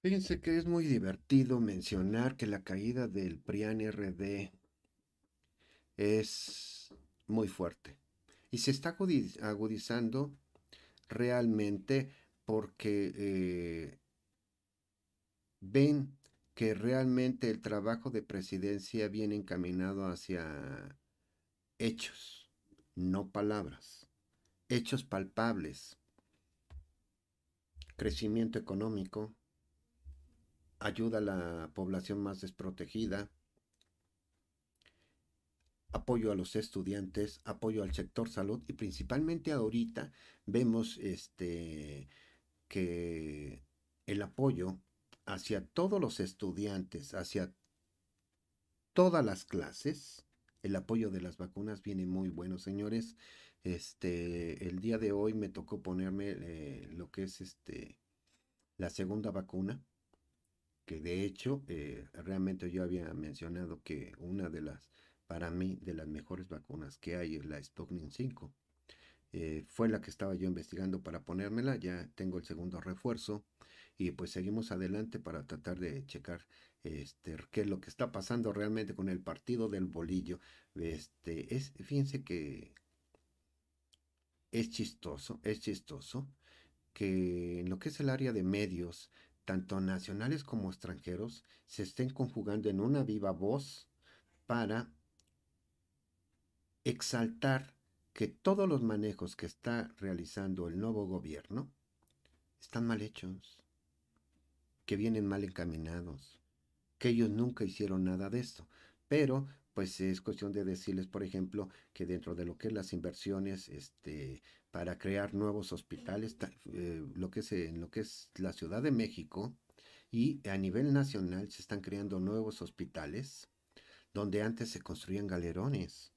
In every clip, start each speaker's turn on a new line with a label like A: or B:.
A: Fíjense que es muy divertido mencionar que la caída del PRIAN RD es muy fuerte y se está agudizando realmente porque eh, ven que realmente el trabajo de presidencia viene encaminado hacia hechos, no palabras, hechos palpables, crecimiento económico, ayuda a la población más desprotegida, apoyo a los estudiantes, apoyo al sector salud y principalmente ahorita vemos este, que el apoyo hacia todos los estudiantes, hacia todas las clases, el apoyo de las vacunas viene muy bueno, señores. Este, el día de hoy me tocó ponerme eh, lo que es este, la segunda vacuna que de hecho eh, realmente yo había mencionado que una de las, para mí, de las mejores vacunas que hay es la Sputnik 5. Eh, fue la que estaba yo investigando para ponérmela, ya tengo el segundo refuerzo y pues seguimos adelante para tratar de checar este, qué es lo que está pasando realmente con el partido del bolillo. Este, es, fíjense que es chistoso, es chistoso que en lo que es el área de medios, tanto nacionales como extranjeros, se estén conjugando en una viva voz para exaltar que todos los manejos que está realizando el nuevo gobierno están mal hechos, que vienen mal encaminados, que ellos nunca hicieron nada de esto, pero pues es cuestión de decirles, por ejemplo, que dentro de lo que es las inversiones este, para crear nuevos hospitales, eh, lo que es, en lo que es la Ciudad de México y a nivel nacional se están creando nuevos hospitales donde antes se construían galerones.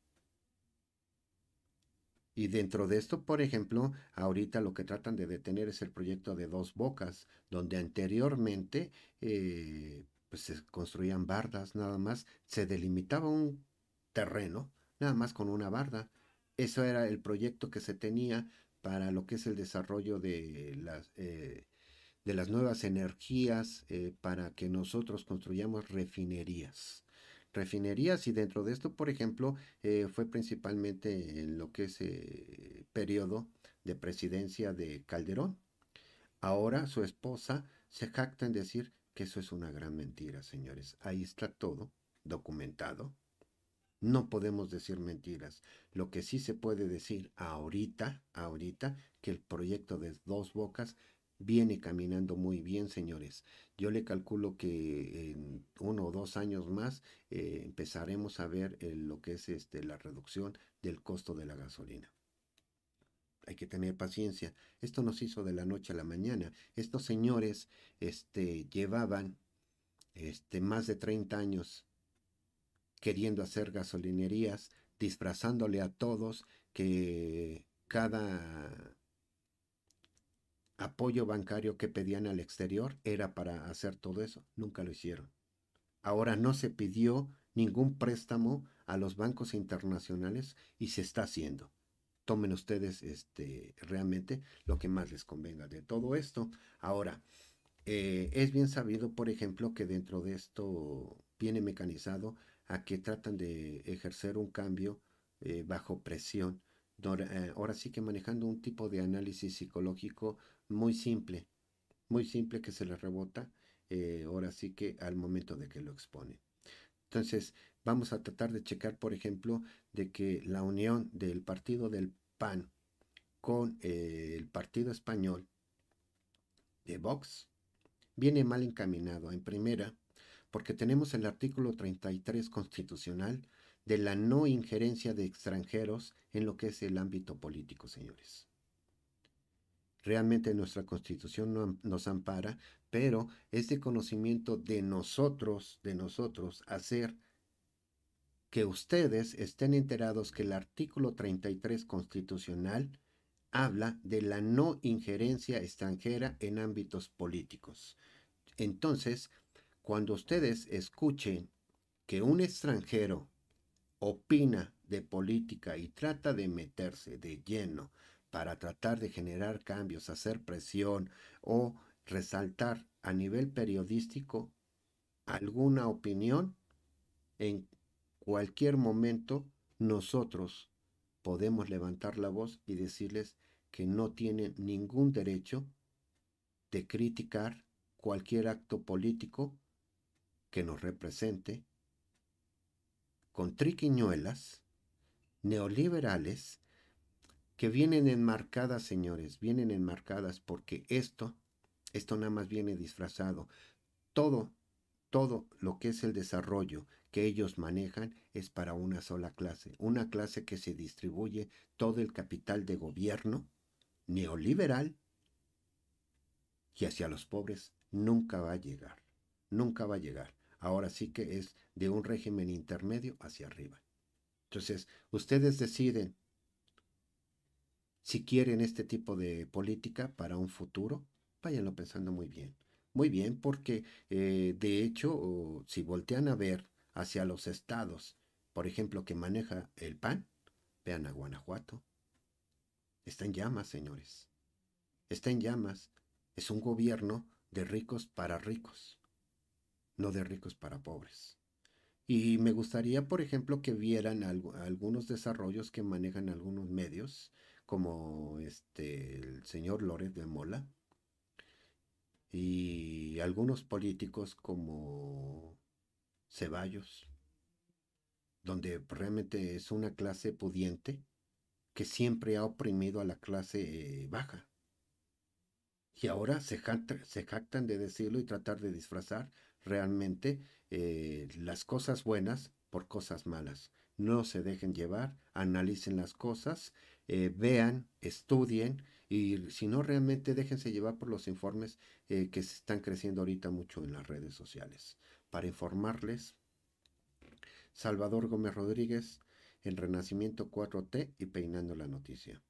A: Y dentro de esto, por ejemplo, ahorita lo que tratan de detener es el proyecto de dos bocas, donde anteriormente eh, pues se construían bardas nada más, se delimitaba un terreno nada más con una barda. Eso era el proyecto que se tenía para lo que es el desarrollo de las, eh, de las nuevas energías eh, para que nosotros construyamos refinerías. Refinerías y dentro de esto, por ejemplo, eh, fue principalmente en lo que es periodo de presidencia de Calderón. Ahora su esposa se jacta en decir eso es una gran mentira, señores. Ahí está todo documentado. No podemos decir mentiras. Lo que sí se puede decir ahorita, ahorita, que el proyecto de Dos Bocas viene caminando muy bien, señores. Yo le calculo que en uno o dos años más eh, empezaremos a ver eh, lo que es este, la reducción del costo de la gasolina hay que tener paciencia. Esto nos hizo de la noche a la mañana. Estos señores este, llevaban este, más de 30 años queriendo hacer gasolinerías, disfrazándole a todos que cada apoyo bancario que pedían al exterior era para hacer todo eso. Nunca lo hicieron. Ahora no se pidió ningún préstamo a los bancos internacionales y se está haciendo tomen ustedes este, realmente lo que más les convenga de todo esto. Ahora, eh, es bien sabido, por ejemplo, que dentro de esto viene mecanizado a que tratan de ejercer un cambio eh, bajo presión. Eh, ahora sí que manejando un tipo de análisis psicológico muy simple, muy simple que se les rebota, ahora sí que al momento de que lo exponen. Entonces, vamos a tratar de checar, por ejemplo, de que la unión del partido del PAN con el partido español de Vox viene mal encaminado. En primera, porque tenemos el artículo 33 constitucional de la no injerencia de extranjeros en lo que es el ámbito político, señores. Realmente nuestra constitución nos ampara pero este conocimiento de nosotros, de nosotros, hacer que ustedes estén enterados que el artículo 33 constitucional habla de la no injerencia extranjera en ámbitos políticos. Entonces, cuando ustedes escuchen que un extranjero opina de política y trata de meterse de lleno para tratar de generar cambios, hacer presión o resaltar a nivel periodístico alguna opinión, en cualquier momento nosotros podemos levantar la voz y decirles que no tienen ningún derecho de criticar cualquier acto político que nos represente con triquiñuelas neoliberales que vienen enmarcadas, señores, vienen enmarcadas porque esto esto nada más viene disfrazado. Todo, todo lo que es el desarrollo que ellos manejan es para una sola clase, una clase que se distribuye todo el capital de gobierno neoliberal y hacia los pobres nunca va a llegar, nunca va a llegar. Ahora sí que es de un régimen intermedio hacia arriba. Entonces, ustedes deciden si quieren este tipo de política para un futuro váyanlo pensando muy bien. Muy bien, porque eh, de hecho, si voltean a ver hacia los estados, por ejemplo, que maneja el PAN, vean a Guanajuato. Está en llamas, señores. Está en llamas. Es un gobierno de ricos para ricos, no de ricos para pobres. Y me gustaría, por ejemplo, que vieran algunos desarrollos que manejan algunos medios, como este, el señor Lórez de Mola, y algunos políticos como Ceballos, donde realmente es una clase pudiente que siempre ha oprimido a la clase eh, baja. Y ahora se, jactan, se jactan de decirlo y tratar de disfrazar realmente eh, las cosas buenas por cosas malas. No se dejen llevar, analicen las cosas, eh, vean, estudien, y si no, realmente déjense llevar por los informes eh, que se están creciendo ahorita mucho en las redes sociales. Para informarles, Salvador Gómez Rodríguez en Renacimiento 4T y Peinando la Noticia.